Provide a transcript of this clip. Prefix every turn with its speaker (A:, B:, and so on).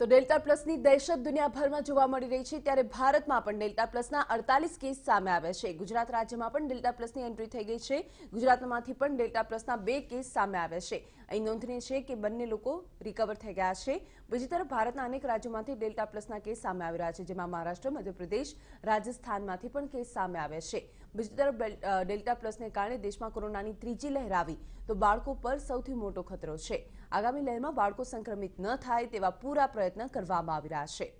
A: તો ડેલ્ટા પ્લસની દહેષ દુનિયાભરમાં જોવા મળી રહી છે ત્યારે ભારતમાં પણ ડેલ્ટા પ્લસના 48 કેસ સામે આવ્યા છે ગુજરાત રાજ્યમાં પણ ડેલ્ટા પ્લસની એન્ટ્રી થઈ ગઈ છે ગુજરાતમાંથી પણ ડેલ્ટા પ્લસના બે કેસ સામે આવ્યા છે અહીં નોંધની છે કે બંને લોકો रिकवर થઈ ગયા છે બીજી તરફ ભારતના અનેક રાજ્યોમાંથી ડેલ્ટા પ્લસના કેસ સામે આવી રહ્યા છે જેમાં મહારાષ્ટ્ર મધ્યપ્રદેશ રાજસ્થાનમાંથી પણ કેસ સામે આવે છે બીજી તરફ ડેલ્ટા પ્લસને કારણે દેશમાં કોરોનાની ત્રીજી લહેર આવી તો બાળકો પર સૌથી મોટો ખતરો છે આગામી લહેરમાં બાળકો સંક્રમિત ન થાય તેવા પૂરા પ્રયત્ન કરવામાં આવી રહ્યા છે